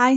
high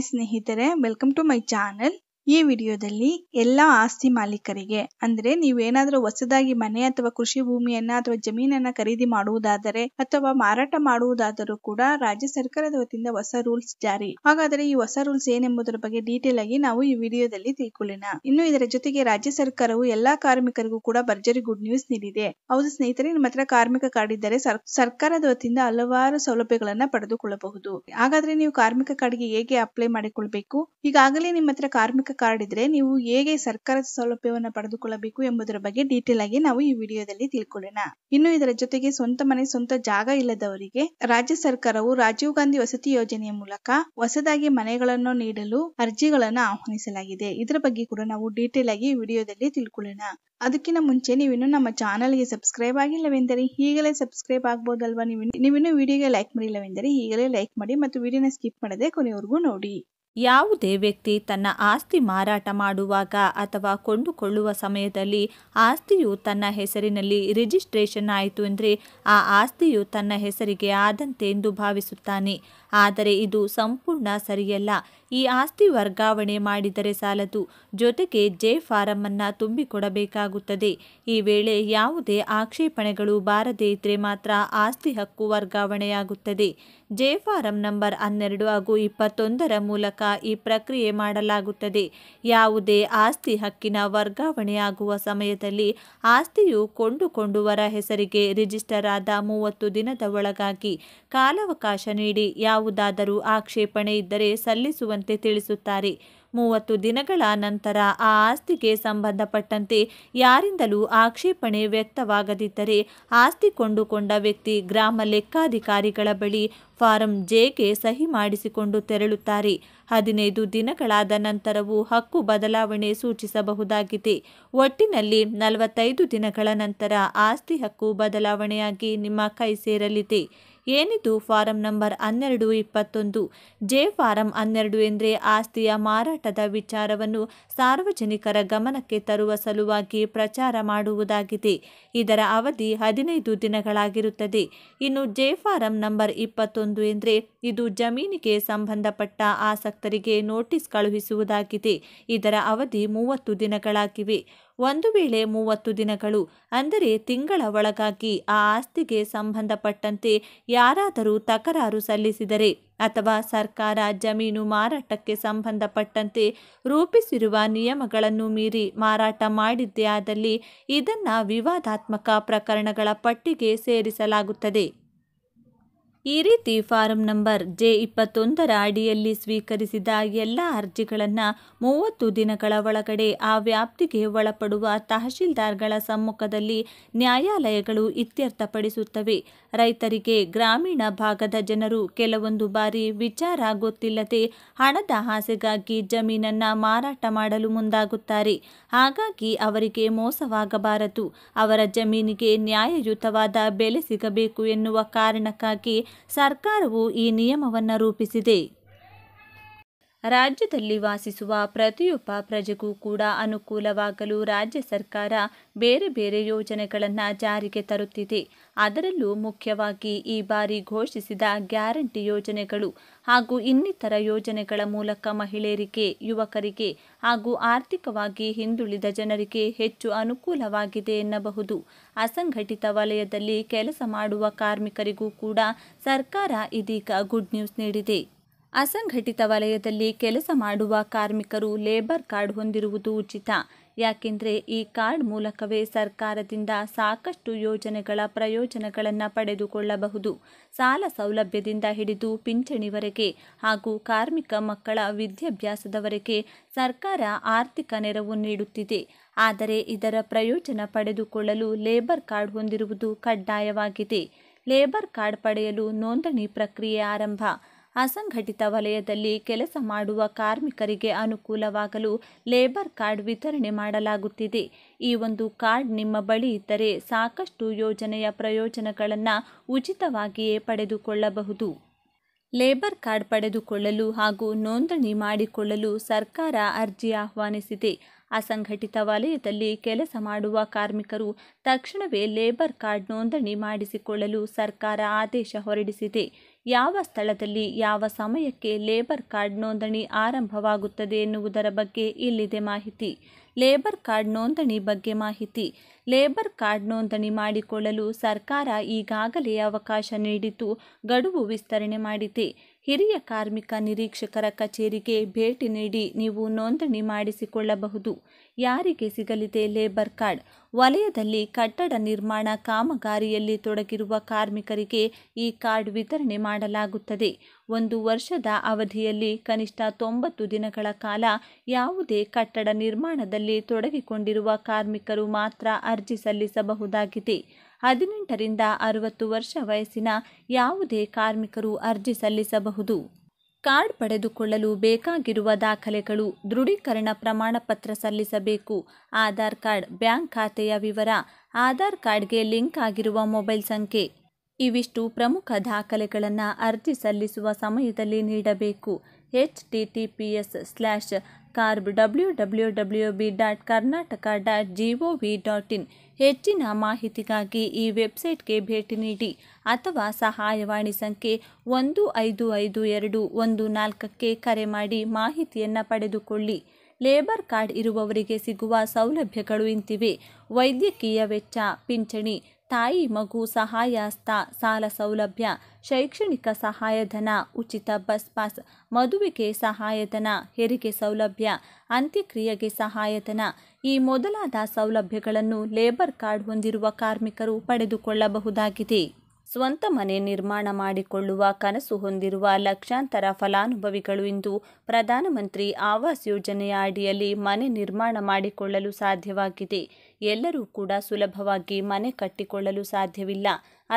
welcome to my channel ಈ ವಿಡಿಯೋದಲ್ಲಿ ಎಲ್ಲ ಆಸ್ತಿ ಮಾಲೀಕರಿಗೆ ಅಂದ್ರೆ ನೀವೇನಾದ್ರೂ ಹೊಸದಾಗಿ ಮನೆ ಅಥವಾ ಕೃಷಿ ಭೂಮಿಯನ್ನ ಅಥವಾ ಜಮೀನನ್ನ ಖರೀದಿ ಮಾಡುವುದಾದರೆ ಅಥವಾ ಮಾರಾಟ ಮಾಡುವುದಾದರೂ ಕೂಡ ರಾಜ್ಯ ಸರ್ಕಾರದ ವತಿಯಿಂದ ಹೊಸ ರೂಲ್ಸ್ ಜಾರಿ ಹಾಗಾದರೆ ಈ ಹೊಸ ರೂಲ್ಸ್ ಏನೆಂಬುದರ ಬಗ್ಗೆ ಡೀಟೇಲ್ ಆಗಿ ನಾವು ಈ ವಿಡಿಯೋದಲ್ಲಿ ತಿಳ್ಕೊಳ್ಳೋಣ ಇನ್ನು ಇದರ ಜೊತೆಗೆ ರಾಜ್ಯ ಸರ್ಕಾರವು ಎಲ್ಲಾ ಕಾರ್ಮಿಕರಿಗೂ ಕೂಡ ಭರ್ಜರಿ ಗುಡ್ ನ್ಯೂಸ್ ನೀಡಿದೆ ಹೌದು ಸ್ನೇಹಿತರೆ ನಿಮ್ಮ ಹತ್ರ ಕಾರ್ಮಿಕ ಕಾರ್ಡ್ ಇದ್ದರೆ ಸರ್ಕಾರದ ವತಿಯಿಂದ ಹಲವಾರು ಸೌಲಭ್ಯಗಳನ್ನ ಪಡೆದುಕೊಳ್ಳಬಹುದು ಹಾಗಾದ್ರೆ ನೀವು ಕಾರ್ಮಿಕ ಗೆ ಹೇಗೆ ಅಪ್ಲೈ ಮಾಡಿಕೊಳ್ಬೇಕು ಈಗಾಗಲೇ ನಿಮ್ಮ ಹತ್ರ ಕಾರ್ಮಿಕ ಕಾರ್ಡ್ ಇದ್ರೆ ನೀವು ಹೇಗೆ ಸರ್ಕಾರದ ಸೌಲಭ್ಯವನ್ನು ಪಡೆದುಕೊಳ್ಳಬೇಕು ಎಂಬುದರ ಬಗ್ಗೆ ಡೀಟೇಲ್ ಆಗಿ ನಾವು ಈ ವಿಡಿಯೋದಲ್ಲಿ ತಿಳ್ಕೊಳ್ಳೋಣ ಇನ್ನು ಇದರ ಜೊತೆಗೆ ಸ್ವಂತ ಮನೆ ಸ್ವಂತ ಜಾಗ ಇಲ್ಲದವರಿಗೆ ರಾಜ್ಯ ಸರ್ಕಾರವು ರಾಜೀವ್ ಗಾಂಧಿ ವಸತಿ ಯೋಜನೆಯ ಮೂಲಕ ಹೊಸದಾಗಿ ಮನೆಗಳನ್ನು ನೀಡಲು ಅರ್ಜಿಗಳನ್ನು ಆಹ್ವಾನಿಸಲಾಗಿದೆ ಇದರ ಬಗ್ಗೆ ಕೂಡ ನಾವು ಡೀಟೇಲ್ ಆಗಿ ವಿಡಿಯೋದಲ್ಲಿ ತಿಳ್ಕೊಳ್ಳೋಣ ಅದಕ್ಕಿಂತ ಮುಂಚೆ ನೀವಿನ್ನು ನಮ್ಮ ಚಾನಲ್ಗೆ ಸಬ್ಸ್ಕ್ರೈಬ್ ಆಗಿಲ್ಲವೆಂದರೆ ಈಗಲೇ ಸಬ್ಸ್ಕ್ರೈಬ್ ಆಗ್ಬೋದಲ್ವಾ ನೀವು ನೀವಿನ್ನು ವಿಡಿಯೋಗೆ ಲೈಕ್ ಮಾಡಿಲ್ಲವೆಂದರೆ ಈಗಲೇ ಲೈಕ್ ಮಾಡಿ ಮತ್ತು ವಿಡಿಯೋನ ಸ್ಕಿಪ್ ಮಾಡದೆ ಕೊನೆಯವರೆಗೂ ನೋಡಿ ಯಾವುದೇ ವ್ಯಕ್ತಿ ತನ್ನ ಆಸ್ತಿ ಮಾರಾಟ ಮಾಡುವಾಗ ಅಥವಾ ಕೊಂಡುಕೊಳ್ಳುವ ಸಮಯದಲ್ಲಿ ಆಸ್ತಿಯು ತನ್ನ ಹೆಸರಿನಲ್ಲಿ ರಿಜಿಸ್ಟ್ರೇಷನ್ ಆಯಿತು ಎಂದರೆ ಆ ಆಸ್ತಿಯು ತನ್ನ ಹೆಸರಿಗೆ ಆದಂತೆ ಎಂದು ಭಾವಿಸುತ್ತಾನೆ ಆದರೆ ಇದು ಸಂಪೂರ್ಣ ಸರಿಯಲ್ಲ ಈ ಆಸ್ತಿ ವರ್ಗಾವಣೆ ಮಾಡಿದರೆ ಸಾಲದು ಜೊತೆಗೆ ಜೆ ಫಾರಂ ಅನ್ನು ತುಂಬಿಕೊಡಬೇಕಾಗುತ್ತದೆ ಈ ವೇಳೆ ಯಾವುದೇ ಆಕ್ಷೇಪಣೆಗಳು ಬಾರದೇ ಇದ್ರೆ ಮಾತ್ರ ಆಸ್ತಿ ಹಕ್ಕು ವರ್ಗಾವಣೆಯಾಗುತ್ತದೆ ಜೆ ಫಾರಂ ನಂಬರ್ ಹನ್ನೆರಡು ಹಾಗೂ ಇಪ್ಪತ್ತೊಂದರ ಮೂಲಕ ಈ ಪ್ರಕ್ರಿಯೆ ಮಾಡಲಾಗುತ್ತದೆ ಯಾವುದೇ ಆಸ್ತಿ ಹಕ್ಕಿನ ವರ್ಗಾವಣೆಯಾಗುವ ಸಮಯದಲ್ಲಿ ಆಸ್ತಿಯು ಕೊಂಡುಕೊಂಡುವರ ಹೆಸರಿಗೆ ರಿಜಿಸ್ಟರ್ ಆದ ಮೂವತ್ತು ದಿನದ ಒಳಗಾಗಿ ಕಾಲಾವಕಾಶ ನೀಡಿ ಯಾವುದಾದರೂ ಆಕ್ಷೇಪಣೆ ಇದ್ದರೆ ಸಲ್ಲಿಸುವ ತಿಳಿಸುತ್ತಾರೆ ಮೂವತ್ತು ದಿನಗಳ ನಂತರ ಆ ಆಸ್ತಿಗೆ ಸಂಬಂಧಪಟ್ಟಂತೆ ಯಾರಿಂದಲೂ ಆಕ್ಷೇಪಣೆ ವ್ಯಕ್ತವಾಗದಿದ್ದರೆ ಆಸ್ತಿ ಕೊಂಡುಕೊಂಡ ವ್ಯಕ್ತಿ ಗ್ರಾಮ ಲೆಕ್ಕಾಧಿಕಾರಿಗಳ ಬಳಿ ಫಾರಂ ಜೆಗೆ ಸಹಿ ಮಾಡಿಸಿಕೊಂಡು ತೆರಳುತ್ತಾರೆ ಹದಿನೈದು ದಿನಗಳಾದ ನಂತರವೂ ಹಕ್ಕು ಬದಲಾವಣೆ ಸೂಚಿಸಬಹುದಾಗಿದೆ ಒಟ್ಟಿನಲ್ಲಿ ನಲವತ್ತೈದು ದಿನಗಳ ನಂತರ ಆಸ್ತಿ ಹಕ್ಕು ಬದಲಾವಣೆಯಾಗಿ ನಿಮ್ಮ ಕೈ ಸೇರಲಿದೆ ಏನಿದು ಫಾರಂ ನಂಬರ್ ಹನ್ನೆರಡು ಇಪ್ಪತ್ತೊಂದು ಜೆ ಫಾರಂ ಹನ್ನೆರಡು ಎಂದರೆ ಆಸ್ತಿಯ ಮಾರಾಟದ ವಿಚಾರವನ್ನು ಸಾರ್ವಜನಿಕರ ಗಮನಕ್ಕೆ ತರುವ ಸಲುವಾಗಿ ಪ್ರಚಾರ ಮಾಡುವುದಾಗಿದೆ ಇದರ ಅವಧಿ ಹದಿನೈದು ದಿನಗಳಾಗಿರುತ್ತದೆ ಇನ್ನು ಜೆ ಫಾರಂ ನಂಬರ್ ಇಪ್ಪತ್ತೊಂದು ಎಂದರೆ ಇದು ಜಮೀನಿಗೆ ಸಂಬಂಧಪಟ್ಟ ಆಸಕ್ತರಿಗೆ ನೋಟಿಸ್ ಕಳುಹಿಸುವುದಾಗಿದೆ ಇದರ ಅವಧಿ ಮೂವತ್ತು ದಿನಗಳಾಗಿವೆ ಒಂದು ವೇಳೆ ಮೂವತ್ತು ದಿನಗಳು ಅಂದರೆ ತಿಂಗಳ ಒಳಗಾಗಿ ಆ ಆಸ್ತಿಗೆ ಸಂಬಂಧಪಟ್ಟಂತೆ ಯಾರಾದರೂ ತಕರಾರು ಸಲ್ಲಿಸಿದರೆ ಅಥವಾ ಸರ್ಕಾರ ಜಮೀನು ಮಾರಾಟಕ್ಕೆ ಸಂಬಂಧಪಟ್ಟಂತೆ ರೂಪಿಸಿರುವ ನಿಯಮಗಳನ್ನು ಮೀರಿ ಮಾರಾಟ ಮಾಡಿದ್ದೇ ಆದಲ್ಲಿ ಇದನ್ನು ವಿವಾದಾತ್ಮಕ ಪ್ರಕರಣಗಳ ಪಟ್ಟಿಗೆ ಸೇರಿಸಲಾಗುತ್ತದೆ ಈ ರೀತಿ ಫಾರಂ ನಂಬರ್ ಜೆ ಇಪ್ಪತ್ತೊಂದರ ಅಡಿಯಲ್ಲಿ ಸ್ವೀಕರಿಸಿದ ಎಲ್ಲ ಅರ್ಜಿಗಳನ್ನು ಮೂವತ್ತು ದಿನಗಳ ಒಳಗಡೆ ಆ ವ್ಯಾಪ್ತಿಗೆ ಒಳಪಡುವ ತಹಶೀಲ್ದಾರ್ಗಳ ಸಮ್ಮುಖದಲ್ಲಿ ನ್ಯಾಯಾಲಯಗಳು ಇತ್ಯರ್ಥಪಡಿಸುತ್ತವೆ ರೈತರಿಗೆ ಗ್ರಾಮೀಣ ಭಾಗದ ಜನರು ಕೆಲವೊಂದು ಬಾರಿ ವಿಚಾರ ಗೊತ್ತಿಲ್ಲದೆ ಹಣದ ಆಸೆಗಾಗಿ ಜಮೀನನ್ನು ಮಾರಾಟ ಮಾಡಲು ಮುಂದಾಗುತ್ತಾರೆ ಹಾಗಾಗಿ ಅವರಿಗೆ ಮೋಸವಾಗಬಾರದು ಅವರ ಜಮೀನಿಗೆ ನ್ಯಾಯಯುತವಾದ ಬೆಲೆ ಸಿಗಬೇಕು ಎನ್ನುವ ಕಾರಣಕ್ಕಾಗಿ ಸರ್ಕಾರವು ಈ ನಿಯಮವನ್ನು ರೂಪಿಸಿದೆ ರಾಜ್ಯದಲ್ಲಿ ವಾಸಿಸುವ ಪ್ರತಿಯೊಬ್ಬ ಪ್ರಜೆಗೂ ಕೂಡ ಅನುಕೂಲವಾಗಲು ರಾಜ್ಯ ಸರ್ಕಾರ ಬೇರೆ ಬೇರೆ ಯೋಜನೆಗಳನ್ನು ಜಾರಿಗೆ ತರುತ್ತಿದೆ ಅದರಲ್ಲೂ ಮುಖ್ಯವಾಗಿ ಈ ಬಾರಿ ಘೋಷಿಸಿದ ಗ್ಯಾರಂಟಿ ಯೋಜನೆಗಳು ಹಾಗೂ ಇನ್ನಿತರ ಯೋಜನೆಗಳ ಮೂಲಕ ಮಹಿಳೆಯರಿಗೆ ಯುವಕರಿಗೆ ಹಾಗೂ ಆರ್ಥಿಕವಾಗಿ ಹಿಂದುಳಿದ ಜನರಿಗೆ ಹೆಚ್ಚು ಅನುಕೂಲವಾಗಿದೆ ಎನ್ನಬಹುದು ಅಸಂಘಟಿತ ವಲಯದಲ್ಲಿ ಕೆಲಸ ಮಾಡುವ ಕಾರ್ಮಿಕರಿಗೂ ಕೂಡ ಸರ್ಕಾರ ಇದೀಗ ಗುಡ್ ನ್ಯೂಸ್ ನೀಡಿದೆ ಅಸಂಘಟಿತ ವಲಯದಲ್ಲಿ ಕೆಲಸ ಮಾಡುವ ಕಾರ್ಮಿಕರು ಲೇಬರ್ ಕಾರ್ಡ್ ಹೊಂದಿರುವುದು ಉಚಿತ ಯಾಕೆಂದರೆ ಈ ಕಾರ್ಡ್ ಮೂಲಕವೇ ಸರ್ಕಾರದಿಂದ ಸಾಕಷ್ಟು ಯೋಜನೆಗಳ ಪ್ರಯೋಜನಗಳನ್ನು ಪಡೆದುಕೊಳ್ಳಬಹುದು ಸಾಲ ಸೌಲಭ್ಯದಿಂದ ಹಿಡಿದು ಪಿಂಚಣಿವರೆಗೆ ಹಾಗೂ ಕಾರ್ಮಿಕ ಮಕ್ಕಳ ವಿದ್ಯಾಭ್ಯಾಸದವರೆಗೆ ಸರ್ಕಾರ ಆರ್ಥಿಕ ನೆರವು ನೀಡುತ್ತಿದೆ ಆದರೆ ಇದರ ಪ್ರಯೋಜನ ಪಡೆದುಕೊಳ್ಳಲು ಲೇಬರ್ ಕಾರ್ಡ್ ಹೊಂದಿರುವುದು ಕಡ್ಡಾಯವಾಗಿದೆ ಲೇಬರ್ ಕಾರ್ಡ್ ಪಡೆಯಲು ನೋಂದಣಿ ಪ್ರಕ್ರಿಯೆ ಆರಂಭ ಅಸಂಘಟಿತ ವಲಯದಲ್ಲಿ ಕೆಲಸ ಮಾಡುವ ಕಾರ್ಮಿಕರಿಗೆ ಅನುಕೂಲವಾಗಲು ಲೇಬರ್ ಕಾರ್ಡ್ ವಿತರಣೆ ಮಾಡಲಾಗುತ್ತಿದೆ ಈ ಒಂದು ಕಾರ್ಡ್ ನಿಮ್ಮ ಬಳಿ ಇದ್ದರೆ ಸಾಕಷ್ಟು ಯೋಜನೆಯ ಪ್ರಯೋಜನಗಳನ್ನು ಉಚಿತವಾಗಿಯೇ ಪಡೆದುಕೊಳ್ಳಬಹುದು ಲೇಬರ್ ಕಾರ್ಡ್ ಪಡೆದುಕೊಳ್ಳಲು ಹಾಗೂ ನೋಂದಣಿ ಮಾಡಿಕೊಳ್ಳಲು ಸರ್ಕಾರ ಅರ್ಜಿ ಆಹ್ವಾನಿಸಿದೆ ಅಸಂಘಟಿತ ವಲಯದಲ್ಲಿ ಕೆಲಸ ಮಾಡುವ ಕಾರ್ಮಿಕರು ತಕ್ಷಣವೇ ಲೇಬರ್ ಕಾರ್ಡ್ ನೋಂದಣಿ ಮಾಡಿಸಿಕೊಳ್ಳಲು ಸರ್ಕಾರ ಆದೇಶ ಹೊರಡಿಸಿದೆ ಯಾವ ಸ್ಥಳದಲ್ಲಿ ಯಾವ ಸಮಯಕ್ಕೆ ಲೇಬರ್ ಕಾರ್ಡ್ ನೋಂದಣಿ ಆರಂಭವಾಗುತ್ತದೆ ಎನ್ನುವುದರ ಬಗ್ಗೆ ಇಲ್ಲಿದೆ ಮಾಹಿತಿ ಲೇಬರ್ ಕಾರ್ಡ್ ನೋಂದಣಿ ಬಗ್ಗೆ ಮಾಹಿತಿ ಲೇಬರ್ ಕಾರ್ಡ್ ನೋಂದಣಿ ಮಾಡಿಕೊಳ್ಳಲು ಸರ್ಕಾರ ಈಗಾಗಲೇ ಅವಕಾಶ ನೀಡಿದ್ದು ಗಡುವು ವಿಸ್ತರಣೆ ಮಾಡಿದೆ ಹಿರಿಯ ಕಾರ್ಮಿಕ ನಿರೀಕ್ಷಕರ ಕಚೇರಿಗೆ ಭೇಟಿ ನೀಡಿ ನೀವು ನೋಂದಣಿ ಮಾಡಿಸಿಕೊಳ್ಳಬಹುದು ಯಾರಿಗೆ ಸಿಗಲಿದೆ ಲೇಬರ್ ಕಾರ್ಡ್ ವಲಯದಲ್ಲಿ ಕಟ್ಟಡ ನಿರ್ಮಾಣ ಕಾಮಗಾರಿಯಲ್ಲಿ ತೊಡಗಿರುವ ಕಾರ್ಮಿಕರಿಗೆ ಈ ಕಾರ್ಡ್ ವಿತರಣೆ ಮಾಡಲಾಗುತ್ತದೆ ಒಂದು ವರ್ಷದ ಅವಧಿಯಲ್ಲಿ ಕನಿಷ್ಠ ತೊಂಬತ್ತು ದಿನಗಳ ಕಾಲ ಯಾವುದೇ ಕಟ್ಟಡ ನಿರ್ಮಾಣದಲ್ಲಿ ತೊಡಗಿಕೊಂಡಿರುವ ಕಾರ್ಮಿಕರು ಮಾತ್ರ ಅರ್ಜಿ ಸಲ್ಲಿಸಬಹುದಾಗಿದೆ ಹದಿನೆಂಟರಿಂದ ಅರವತ್ತು ವರ್ಷ ವಯಸ್ಸಿನ ಯಾವುದೇ ಕಾರ್ಮಿಕರು ಅರ್ಜಿ ಸಲ್ಲಿಸಬಹುದು ಕಾರ್ಡ್ ಪಡೆದುಕೊಳ್ಳಲು ಬೇಕಾಗಿರುವ ದಾಖಲೆಗಳು ದೃಢೀಕರಣ ಪ್ರಮಾಣಪತ್ರ ಸಲ್ಲಿಸಬೇಕು ಆಧಾರ್ ಕಾರ್ಡ್ ಬ್ಯಾಂಕ್ ಖಾತೆಯ ವಿವರ ಆಧಾರ್ ಕಾರ್ಡ್ಗೆ ಲಿಂಕ್ ಆಗಿರುವ ಮೊಬೈಲ್ ಸಂಖ್ಯೆ ಇವಿಷ್ಟು ಪ್ರಮುಖ ದಾಖಲೆಗಳನ್ನು ಅರ್ಜಿ ಸಲ್ಲಿಸುವ ಸಮಯದಲ್ಲಿ ನೀಡಬೇಕು H T T P S slash ಕಾರ್ಬ್ W W W B dot Karnataka dot G O V dot in ಹೆಚ್ಚಿನ ಮಾಹಿತಿಗಾಗಿ ಈ ವೆಬ್ಸೈಟ್ಗೆ ಭೇಟಿ ನೀಡಿ ಅಥವಾ ಸಹಾಯವಾಣಿ ಸಂಖ್ಯೆ ಒಂದು ಐದು ಐದು ಎರಡು ಒಂದು ನಾಲ್ಕಕ್ಕೆ ಕರೆ ಮಾಡಿ ಮಾಹಿತಿಯನ್ನು ಪಡೆದುಕೊಳ್ಳಿ ಲೇಬರ್ ಕಾರ್ಡ್ ಇರುವವರಿಗೆ ಸಿಗುವ ಸೌಲಭ್ಯಗಳು ಇಂತಿವೆ ವೈದ್ಯಕೀಯ ವೆಚ್ಚ ಪಿಂಚಣಿ ತಾಯಿ ಮಗು ಸಹಾಯಸ್ಥ ಸಾಲ ಸೌಲಭ್ಯ ಶೈಕ್ಷಣಿಕ ಸಹಾಯಧನ ಉಚಿತ ಬಸ್ ಪಾಸ್ ಮದುವೆಗೆ ಸಹಾಯಧನ ಹೆರಿಗೆ ಸೌಲಭ್ಯ ಅಂತ್ಯಕ್ರಿಯೆಗೆ ಸಹಾಯಧನ ಈ ಮೊದಲಾದ ಸೌಲಭ್ಯಗಳನ್ನು ಲೇಬರ್ ಕಾರ್ಡ್ ಹೊಂದಿರುವ ಕಾರ್ಮಿಕರು ಪಡೆದುಕೊಳ್ಳಬಹುದಾಗಿದೆ ಸ್ವಂತ ಮನೆ ನಿರ್ಮಾಣ ಮಾಡಿಕೊಳ್ಳುವ ಕನಸು ಹೊಂದಿರುವ ಲಕ್ಷಾಂತರ ಫಲಾನುಭವಿಗಳು ಇಂದು ಪ್ರಧಾನಮಂತ್ರಿ ಆವಾಸ್ ಯೋಜನೆಯ ಅಡಿಯಲ್ಲಿ ಮನೆ ನಿರ್ಮಾಣ ಮಾಡಿಕೊಳ್ಳಲು ಸಾಧ್ಯವಾಗಿದೆ ಎಲ್ಲರೂ ಕೂಡ ಸುಲಭವಾಗಿ ಮನೆ ಕಟ್ಟಿಕೊಳ್ಳಲು ಸಾಧ್ಯವಿಲ್ಲ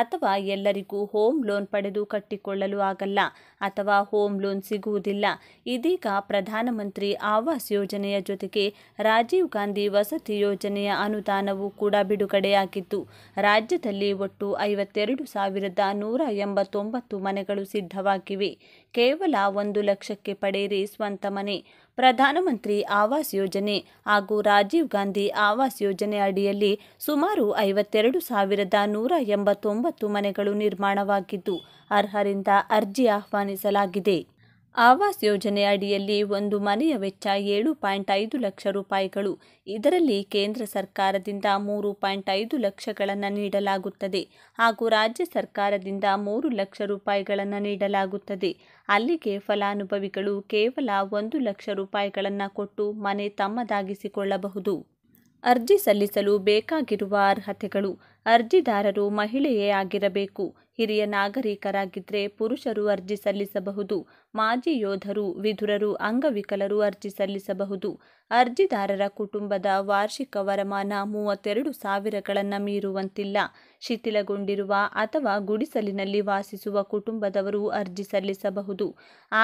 ಅಥವಾ ಎಲ್ಲರಿಗೂ ಹೋಮ್ ಲೋನ್ ಪಡೆದು ಕಟ್ಟಿಕೊಳ್ಳಲು ಆಗಲ್ಲ ಅಥವಾ ಹೋಮ್ ಲೋನ್ ಸಿಗುವುದಿಲ್ಲ ಇದೀಗ ಪ್ರಧಾನಮಂತ್ರಿ ಆವಾಸ್ ಯೋಜನೆಯ ಜೊತೆಗೆ ರಾಜೀವ್ ಗಾಂಧಿ ವಸತಿ ಯೋಜನೆಯ ಅನುದಾನವೂ ಕೂಡ ಬಿಡುಗಡೆಯಾಗಿದ್ದು ರಾಜ್ಯದಲ್ಲಿ ಒಟ್ಟು ಐವತ್ತೆರಡು ಸಾವಿರದ ನೂರ ಎಂಬತ್ತೊಂಬತ್ತು ಮನೆಗಳು ಸಿದ್ಧವಾಗಿವೆ ಕೇವಲ ಒಂದು ಲಕ್ಷಕ್ಕೆ ಪಡೆಯಿರಿ ಸ್ವಂತ ಮನೆ ಪ್ರಧಾನಮಂತ್ರಿ ಆವಾಸ್ ಯೋಜನೆ ಹಾಗೂ ರಾಜೀವ್ ಗಾಂಧಿ ಆವಾಸ್ ಯೋಜನೆ ಅಡಿಯಲ್ಲಿ ಸುಮಾರು ಐವತ್ತೆರಡು ಸಾವಿರದ ನೂರ ಎಂಬತ್ತೊಂಬತ್ತು ಮನೆಗಳು ನಿರ್ಮಾಣವಾಗಿದ್ದು ಅರ್ಹರಿಂದ ಅರ್ಜಿ ಆಹ್ವಾನಿಸಲಾಗಿದೆ ಆವಾಸ್ ಯೋಜನೆ ಅಡಿಯಲ್ಲಿ ಒಂದು ಮನೆಯ ವೆಚ್ಚ ಏಳು ಪಾಯಿಂಟ್ ಐದು ಲಕ್ಷ ರೂಪಾಯಿಗಳು ಇದರಲ್ಲಿ ಕೇಂದ್ರ ಸರ್ಕಾರದಿಂದ ಮೂರು ಪಾಯಿಂಟ್ ಐದು ಲಕ್ಷಗಳನ್ನು ನೀಡಲಾಗುತ್ತದೆ ಹಾಗೂ ರಾಜ್ಯ ಸರ್ಕಾರದಿಂದ ಮೂರು ಲಕ್ಷ ರೂಪಾಯಿಗಳನ್ನು ನೀಡಲಾಗುತ್ತದೆ ಅಲ್ಲಿಗೆ ಫಲಾನುಭವಿಗಳು ಕೇವಲ ಒಂದು ಲಕ್ಷ ರೂಪಾಯಿಗಳನ್ನು ಕೊಟ್ಟು ಮನೆ ತಮ್ಮದಾಗಿಸಿಕೊಳ್ಳಬಹುದು ಅರ್ಜಿ ಸಲ್ಲಿಸಲು ಬೇಕಾಗಿರುವ ಅರ್ಹತೆಗಳು ಅರ್ಜಿದಾರರು ಮಹಿಳೆಯೇ ಆಗಿರಬೇಕು ಹಿರಿಯ ನಾಗರಿಕರಾಗಿದ್ದರೆ ಪುರುಷರು ಅರ್ಜಿ ಸಲ್ಲಿಸಬಹುದು ಮಾಜಿ ಯೋಧರು ವಿಧುರರು ಅಂಗವಿಕಲರು ಅರ್ಜಿ ಸಲ್ಲಿಸಬಹುದು ಅರ್ಜಿದಾರರ ಕುಟುಂಬದ ವಾರ್ಷಿಕ ವರಮಾನ ಮೂವತ್ತೆರಡು ಸಾವಿರಗಳನ್ನು ಮೀರುವಂತಿಲ್ಲ ಶಿಥಿಲಗೊಂಡಿರುವ ಅಥವಾ ಗುಡಿಸಲಿನಲ್ಲಿ ವಾಸಿಸುವ ಕುಟುಂಬದವರು ಅರ್ಜಿ ಸಲ್ಲಿಸಬಹುದು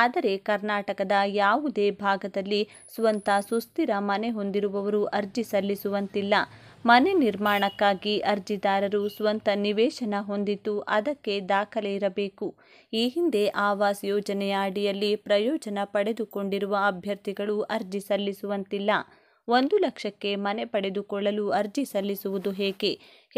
ಆದರೆ ಕರ್ನಾಟಕದ ಯಾವುದೇ ಭಾಗದಲ್ಲಿ ಸ್ವಂತ ಸುಸ್ಥಿರ ಮನೆ ಹೊಂದಿರುವವರು ಅರ್ಜಿ ಸಲ್ಲಿಸುವಂತಿಲ್ಲ ಮನೆ ನಿರ್ಮಾಣಕ್ಕಾಗಿ ಅರ್ಜಿದಾರರು ಸ್ವಂತ ನಿವೇಶನ ಹೊಂದಿದ್ದು ಅದಕ್ಕೆ ದಾಖಲೆ ಇರಬೇಕು ಈ ಹಿಂದೆ ಆವಾಸ್ ಯೋಜನೆಯ ಅಡಿಯಲ್ಲಿ ಪ್ರಯೋಜನ ಪಡೆದುಕೊಂಡಿರುವ ಅಭ್ಯರ್ಥಿಗಳು ಅರ್ಜಿ ಸಲ್ಲಿಸುವಂತಿಲ್ಲ ಒಂದು ಲಕ್ಷಕ್ಕೆ ಮನೆ ಪಡೆದುಕೊಳ್ಳಲು ಅರ್ಜಿ ಸಲ್ಲಿಸುವುದು ಹೇಗೆ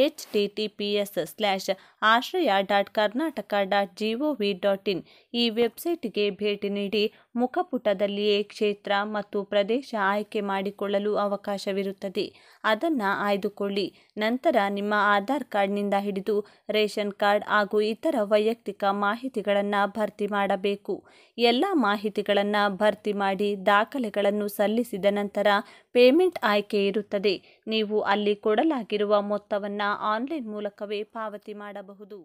H T T P S slash Ashraya dot Karnataka dot G O V dot in ಈ ವೆಬ್ಸೈಟ್ಗೆ ಭೇಟಿ ನೀಡಿ ಮುಖಪುಟದಲ್ಲಿಯೇ ಕ್ಷೇತ್ರ ಮತ್ತು ಪ್ರದೇಶ ಆಯ್ಕೆ ಮಾಡಿಕೊಳ್ಳಲು ಅವಕಾಶವಿರುತ್ತದೆ ಅದನ್ನು ಆಯ್ದುಕೊಳ್ಳಿ ನಂತರ ನಿಮ್ಮ ಆಧಾರ್ ಕಾರ್ಡ್ನಿಂದ ಹಿಡಿದು ರೇಷನ್ ಕಾರ್ಡ್ ಹಾಗೂ ಇತರ ವೈಯಕ್ತಿಕ ಮಾಹಿತಿಗಳನ್ನು ಭರ್ತಿ ಮಾಡಬೇಕು ಎಲ್ಲ ಮಾಹಿತಿಗಳನ್ನು ಭರ್ತಿ ಮಾಡಿ ದಾಖಲೆಗಳನ್ನು ಸಲ್ಲಿಸಿದ ನಂತರ ಪೇಮೆಂಟ್ ಆಯ್ಕೆ ಇರುತ್ತದೆ ನೀವು ಅಲ್ಲಿ ಕೊಡಲಾಗಿರುವ ಮೊತ್ತವನ್ನು ಹಣ ಆನ್ಲೈನ್ ಮೂಲಕವೇ ಪಾವತಿ ಮಾಡಬಹುದು